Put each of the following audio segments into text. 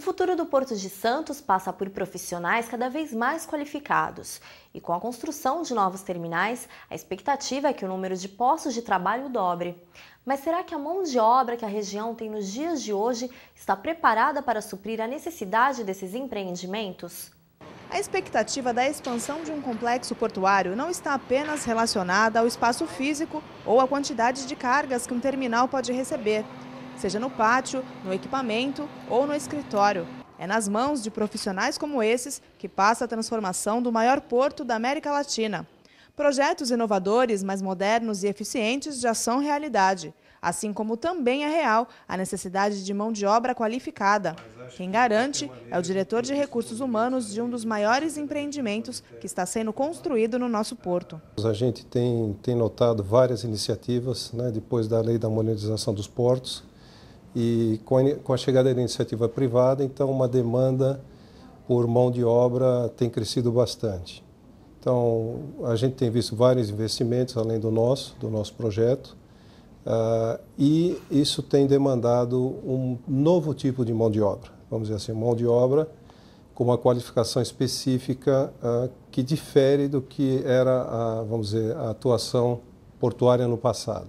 O futuro do Porto de Santos passa por profissionais cada vez mais qualificados. E com a construção de novos terminais, a expectativa é que o número de postos de trabalho dobre. Mas será que a mão de obra que a região tem nos dias de hoje está preparada para suprir a necessidade desses empreendimentos? A expectativa da expansão de um complexo portuário não está apenas relacionada ao espaço físico ou à quantidade de cargas que um terminal pode receber seja no pátio, no equipamento ou no escritório. É nas mãos de profissionais como esses que passa a transformação do maior porto da América Latina. Projetos inovadores, mais modernos e eficientes já são realidade, assim como também é real a necessidade de mão de obra qualificada. Quem garante é o diretor de recursos humanos de um dos maiores empreendimentos que está sendo construído no nosso porto. A gente tem, tem notado várias iniciativas, né, depois da lei da modernização dos portos, e com a chegada da iniciativa privada, então, uma demanda por mão de obra tem crescido bastante. Então, a gente tem visto vários investimentos além do nosso, do nosso projeto, uh, e isso tem demandado um novo tipo de mão de obra. Vamos dizer assim, mão de obra com uma qualificação específica uh, que difere do que era, a, vamos dizer, a atuação portuária no passado.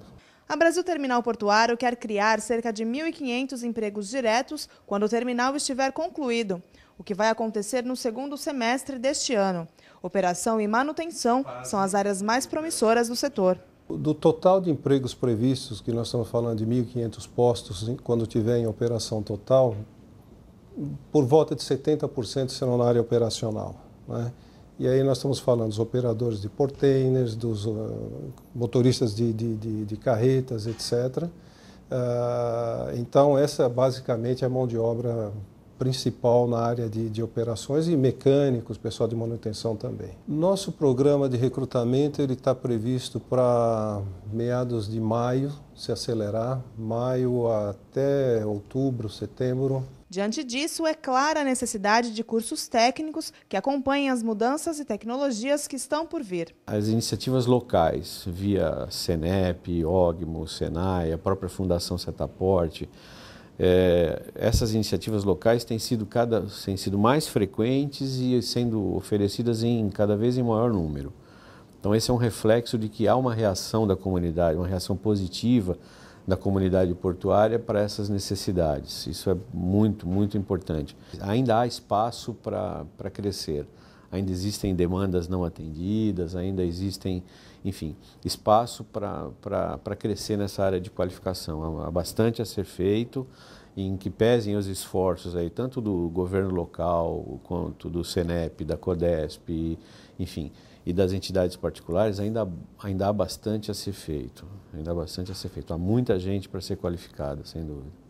A Brasil Terminal Portuário quer criar cerca de 1.500 empregos diretos quando o terminal estiver concluído, o que vai acontecer no segundo semestre deste ano. Operação e manutenção são as áreas mais promissoras do setor. Do total de empregos previstos, que nós estamos falando de 1.500 postos quando tiver em operação total, por volta de 70% serão na área operacional. Né? E aí nós estamos falando dos operadores de portainers, dos uh, motoristas de, de, de, de, carretas, etc. Uh, ah, então essa basicamente é a mão de obra principal na área de, de, operações e mecânicos, pessoal de manutenção também. Nosso programa de recrutamento ele está previsto para meados de maio, se acelerar, maio até outubro, setembro. Diante disso, é clara a necessidade de cursos técnicos que acompanhem as mudanças e tecnologias que estão por vir. As iniciativas locais, via CENEP, OGMO, SENAI, a própria Fundação Setaporte, é, essas iniciativas locais têm sido, cada, têm sido mais frequentes e sendo oferecidas em cada vez em maior número. Então, esse é um reflexo de que há uma reação da comunidade, uma reação positiva da comunidade portuária para essas necessidades. Isso é muito, muito importante. Ainda há espaço para crescer ainda existem demandas não atendidas, ainda existem, enfim, espaço para crescer nessa área de qualificação. Há bastante a ser feito, em que pesem os esforços aí, tanto do governo local, quanto do CENEP, da CODESP, enfim, e das entidades particulares, ainda, ainda há bastante a ser feito. Ainda há bastante a ser feito. Há muita gente para ser qualificada, sem dúvida.